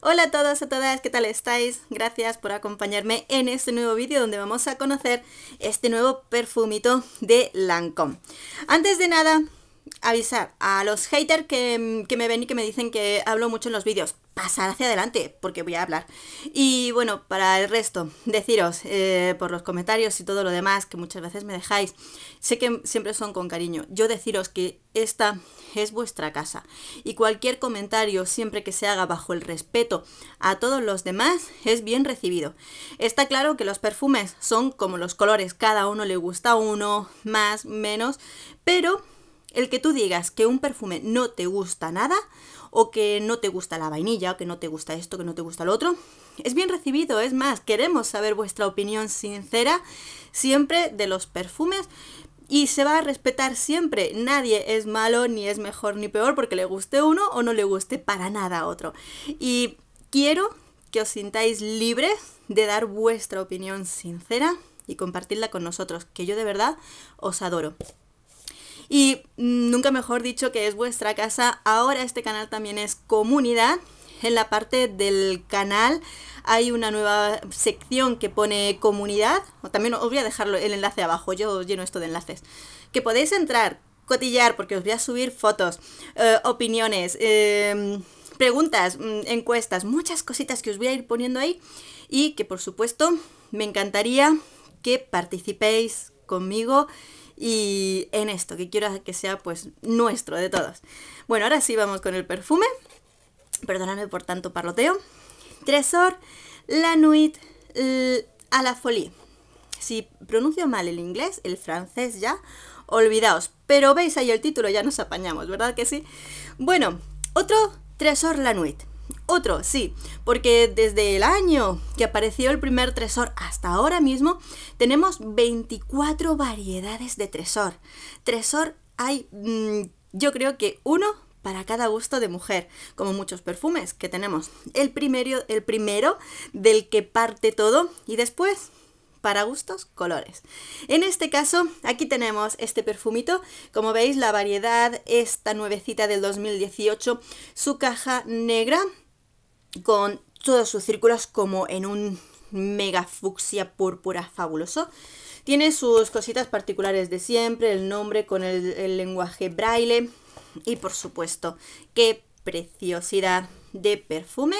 Hola a todos, a todas, ¿qué tal estáis? Gracias por acompañarme en este nuevo vídeo donde vamos a conocer este nuevo perfumito de Lancôme. Antes de nada, avisar a los haters mm, que, me ven y que me dicen que hablo mucho en los vídeos. Pasar hacia adelante, porque voy a hablar. Y bueno, para el resto, deciros eh, por los comentarios y todo lo demás que muchas veces me dejáis, sé que siempre son con cariño. Yo deciros que esta es vuestra casa y cualquier comentario, siempre que se haga bajo el respeto a todos los demás, es bien recibido. Está claro que los perfumes son como los colores, cada uno le gusta uno, más, menos, pero el que tú digas que un perfume no te gusta nada, o que no te gusta la vainilla, o que no te gusta esto, que no te gusta lo otro, es bien recibido. Es más, queremos saber vuestra opinión sincera siempre de los perfumes. Y se va a respetar siempre. Nadie es malo, ni es mejor, ni peor, porque le guste uno o no le guste para nada otro. Y quiero que os sintáis libres de dar vuestra opinión sincera y compartirla con nosotros, que yo de verdad os adoro. Y nunca mejor dicho que es vuestra casa. Ahora este canal también es comunidad. En la parte del canal hay una nueva sección que pone comunidad. También os voy a dejar el enlace abajo, yo lleno esto de enlaces. Que podéis entrar, cotillar, porque os voy a subir fotos, eh, opiniones, em, preguntas, mm, encuestas, muchas cositas que os voy a ir poniendo ahí. Y que por supuesto me encantaría que participéis conmigo y en esto, que quiero que sea pues nuestro de todos. Bueno, ahora sí vamos con el perfume. Perdonadme por tanto parloteo. Tresor La Nuit a eh, la Folie. Si pronuncio mal el inglés, el francés ya, olvidaos. Pero veis ahí el título, ya nos apañamos, ¿verdad que sí? Bueno, otro Tresor La Nuit. Otro, sí, porque desde el año que apareció el primer tresor hasta ahora mismo, tenemos 24 variedades de tresor. Tresor hay, mm, yo creo que uno para cada gusto de mujer, como muchos perfumes que tenemos. El primero, el primero del que parte todo y después para gustos, colores. En este caso, aquí tenemos este perfumito. Como veis, la variedad, esta nuevecita del 2018, su caja negra con todos sus círculos como en un mega fucsia púrpura fabuloso. Tiene sus cositas particulares de siempre, el nombre con el, lenguaje braille y por supuesto, qué preciosidad de perfume.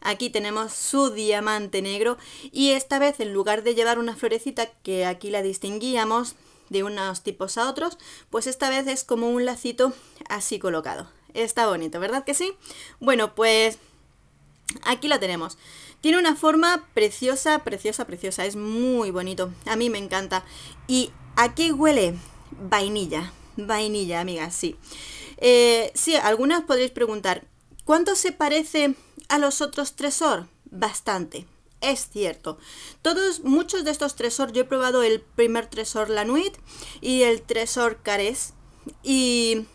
Aquí tenemos su diamante negro y esta vez en lugar de llevar una florecita que aquí la distinguíamos de unos tipos a otros, pues esta vez es como un lacito así colocado. Está bonito, ¿verdad que sí? Bueno, pues Aquí la tenemos. Tiene una forma preciosa, preciosa, preciosa. Es muy bonito. A mí me encanta. ¿Y a qué huele? Vainilla. Vainilla, amigas, sí. Eh, sí, algunas podréis preguntar, ¿cuánto se parece a los otros Tresor? Bastante. Es cierto. Todos, muchos de estos Tresor, yo he probado el primer Tresor Lanuit y el Tresor Cares. Y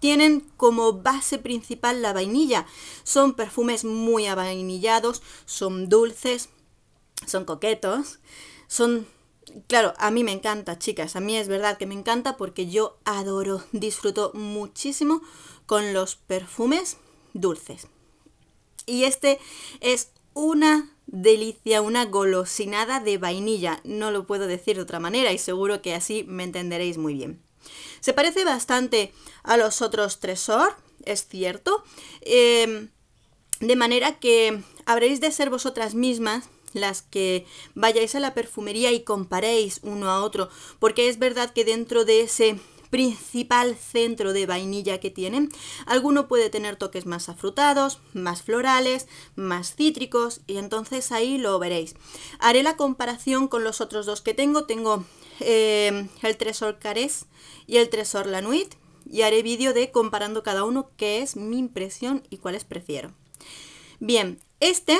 tienen como base principal la vainilla. Son perfumes muy avainillados, son dulces, son coquetos, son... Claro, a mí me encanta, chicas, a mí es verdad que me encanta porque yo adoro, disfruto muchísimo con los perfumes dulces. Y este es una delicia, una golosinada de vainilla, no lo puedo decir de otra manera y seguro que así me entenderéis muy bien. Se parece bastante a los otros Tresor, es cierto, em, de manera que habréis de ser vosotras mismas las que vayáis a la perfumería y comparéis uno a otro, porque es verdad que dentro de ese principal centro de vainilla que tienen. Alguno puede tener toques más afrutados, más florales, más cítricos y entonces ahí lo veréis. Haré la comparación con los otros dos que tengo. Tengo Em, el tresor cares y el tresor Lanuit y haré vídeo de comparando cada uno qué es mi impresión y cuáles prefiero. Bien, este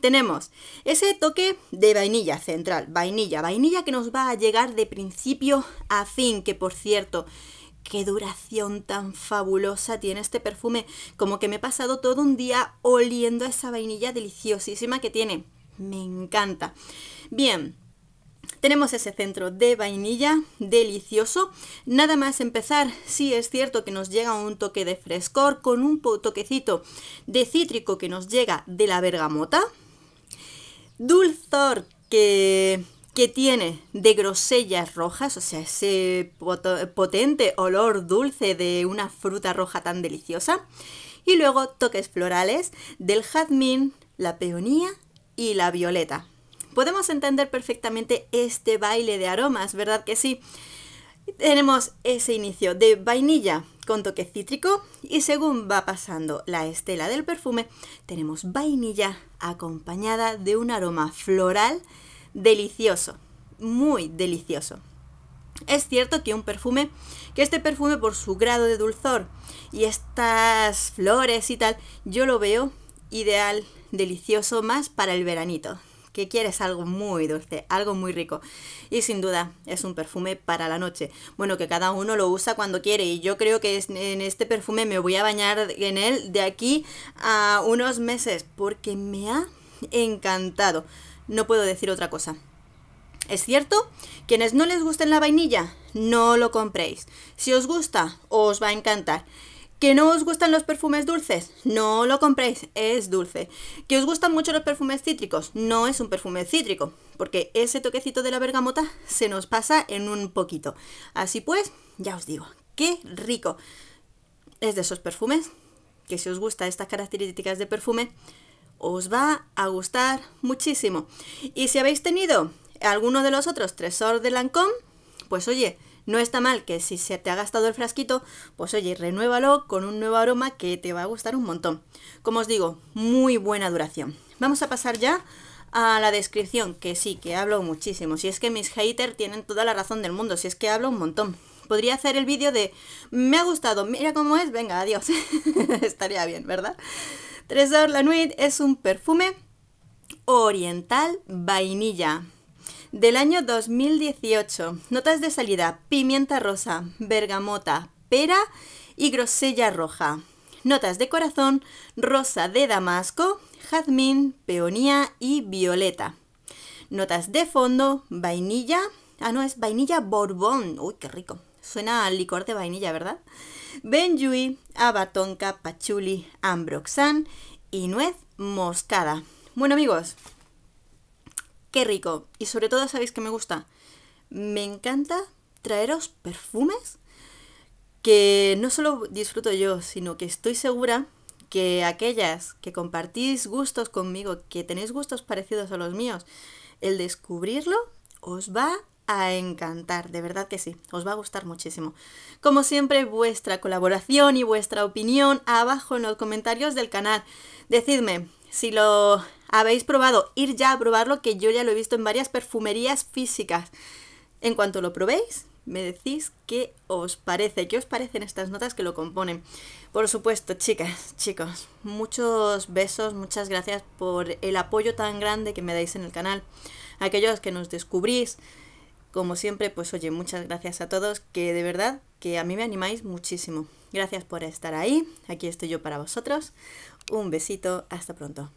tenemos ese toque de vainilla central, vainilla, vainilla que nos va a llegar de principio a fin, que por cierto, qué duración tan fabulosa tiene este perfume, como que me he pasado todo un día oliendo esa vainilla deliciosísima que tiene, me encanta. Bien, tenemos ese centro de vainilla, delicioso. Nada más empezar, sí es cierto que nos llega un toque de frescor con un toquecito de cítrico que nos llega de la bergamota. Dulzor que, que tiene de grosellas rojas, o sea, ese potente olor dulce de una fruta roja tan deliciosa. Y luego toques florales del jazmín, la peonía y la violeta. Podemos entender perfectamente este baile de aromas, ¿verdad que sí? Tenemos ese inicio de vainilla con toque cítrico y según va pasando la estela del perfume, tenemos vainilla acompañada de un aroma floral delicioso, muy delicioso. Es cierto que un perfume, que este perfume por su grado de dulzor y estas flores y tal, yo lo veo ideal, delicioso más para el veranito que quieres algo muy dulce, algo muy rico. Y sin duda es un perfume para la noche. Bueno, que cada uno lo usa cuando quiere y yo creo que en este perfume me voy a bañar en él de aquí a unos meses porque me ha encantado. No puedo decir otra cosa. Es cierto, quienes no les gusten la vainilla, no lo compréis. Si os gusta, os va a encantar. ¿Que no os gustan los perfumes dulces? No lo compréis, es dulce. ¿Que os gustan mucho los perfumes cítricos? No es un perfume cítrico, porque ese toquecito de la bergamota se nos pasa en un poquito. Así pues, ya os digo, qué rico. Es de esos perfumes que si os gustan estas características de perfume, os va a gustar muchísimo. Y si habéis tenido alguno de los otros tresor de Lancôme, pues oye, no está mal que si se te ha gastado el frasquito, pues oye, renuévalo con un nuevo aroma que te va a gustar un montón. Como os digo, muy buena duración. Vamos a pasar ya a la descripción, que sí, que hablo muchísimo. Si es que mis haters tienen toda la razón del mundo, si es que hablo un montón. Podría hacer el vídeo de, me ha gustado, mira cómo es, venga, adiós. Estaría bien, ¿verdad? Tresor La Nuit es un perfume oriental vainilla del año 2018. Notas de salida, pimienta rosa, bergamota, pera y grosella roja. Notas de corazón, rosa de damasco, jazmín, peonía y violeta. Notas de fondo, vainilla. Ah, no, es vainilla borbón. Uy, qué rico. Suena al licor de vainilla, ¿verdad? Benjuí, abatonca, pachuli, ambroxan y nuez moscada. Bueno amigos, qué rico. Y sobre todo, ¿sabéis que me gusta? Me encanta traeros perfumes que no solo disfruto yo, sino que estoy segura que aquellas que compartís gustos conmigo, que tenéis gustos parecidos a los míos, el descubrirlo os va a encantar, de verdad que sí, os va a gustar muchísimo. Como siempre, vuestra colaboración y vuestra opinión abajo en los comentarios del canal. Decidme si lo habéis probado, ir ya a probarlo, que yo ya lo he visto en varias perfumerías físicas. En cuanto lo probéis, me decís qué os parece, qué os parecen estas notas que lo componen. Por supuesto, chicas, chicos, muchos besos, muchas gracias por el apoyo tan grande que me dais en el canal. Aquellos que nos descubrís, como siempre, pues oye, muchas gracias a todos, que de verdad que a mí me animáis muchísimo. Gracias por estar ahí, aquí estoy yo para vosotros. Un besito, hasta pronto.